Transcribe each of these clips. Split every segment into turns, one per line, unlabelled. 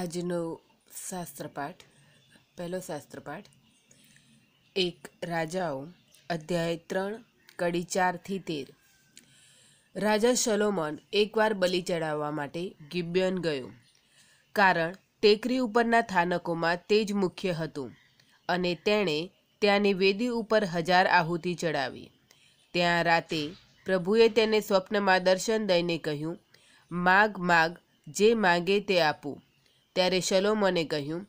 આજનો શાસ્ત્રપાઠ પહેલો શાસ્ત્રપાઠ એક રાજાઓ અધ્યાય ત્રણ કડી ચારથી તેર રાજા સલોમન એકવાર બલિ ચડાવવા માટે ગિબ્યન ગયો કારણ ટેકરી ઉપરના થાનકોમાં તે જ મુખ્ય હતું અને તેણે ત્યાંની વેદી ઉપર હજાર આહુતિ ચડાવી ત્યાં રાતે પ્રભુએ તેને સ્વપ્નમાં દર્શન દઈને કહ્યું માગ માગ જે માગે તે આપું ત્યારે શલોમોને કહ્યું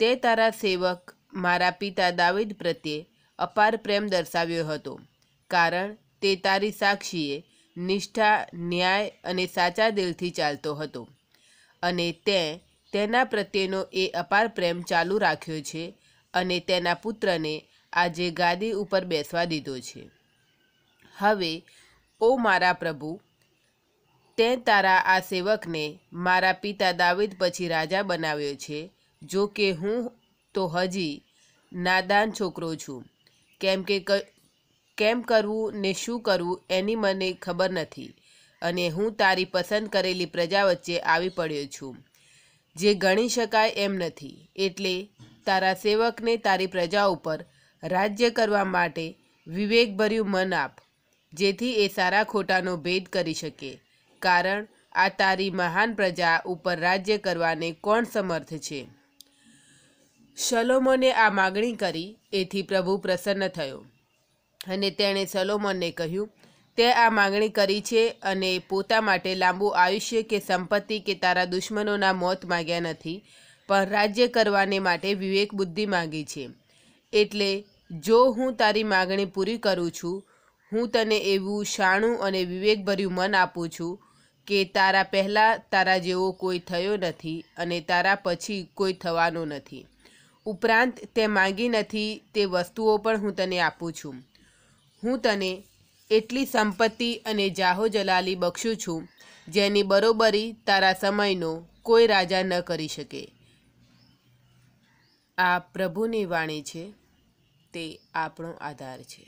તે તારા સેવક મારા પિતા દાવીદ પ્રત્યે અપાર પ્રેમ દર્શાવ્યો હતો કારણ તે તારી સાક્ષીએ નિષ્ઠા ન્યાય અને સાચા દિલથી ચાલતો હતો અને તે તેના પ્રત્યેનો એ અપાર પ્રેમ ચાલુ રાખ્યો છે અને તેના પુત્રને આજે ગાદી ઉપર બેસવા દીધો છે હવે ઓ મારા પ્રભુ તે તારા આ સેવકને મારા પિતા દાવિદ પછી રાજા બનાવ્યો છે જો કે હું તો હજી નાદાન છોકરો છું કેમ કે કેમ કરવું ને શું કરવું એની મને ખબર નથી અને હું તારી પસંદ કરેલી પ્રજા વચ્ચે આવી પડ્યો છું જે ગણી શકાય એમ નથી એટલે તારા સેવકને તારી પ્રજા ઉપર રાજ્ય કરવા માટે વિવેકભર્યું મન આપ જેથી એ સારા ખોટાનો ભેદ કરી શકે કારણ આ તારી મહાન પ્રજા ઉપર રાજ્ય કરવાને કોણ સમર્થ છે સલોમોને આ માગણી કરી એથી પ્રભુ પ્રસન્ન થયો અને તેણે સલોમોનને કહ્યું તે આ માગણી કરી છે અને પોતા માટે લાંબુ આયુષ્ય કે સંપત્તિ કે તારા દુશ્મનોના મોત માગ્યા નથી પણ રાજ્ય કરવાને માટે વિવેક બુદ્ધિ માગી છે એટલે જો હું તારી માગણી પૂરી કરું છું હું તને એવું શાણું અને વિવેકભર્યું મન આપું છું કે તારા પહેલાં તારા જેવો કોઈ થયો નથી અને તારા પછી કોઈ થવાનો નથી ઉપરાંત તે માંગી નથી તે વસ્તુઓ પણ હું તને આપું છું હું તને એટલી સંપત્તિ અને જાહો જલાલી બક્ષું છું જેની બરોબરી તારા સમયનો કોઈ રાજા ન કરી શકે આ પ્રભુની વાણી છે તે આપણો આધાર છે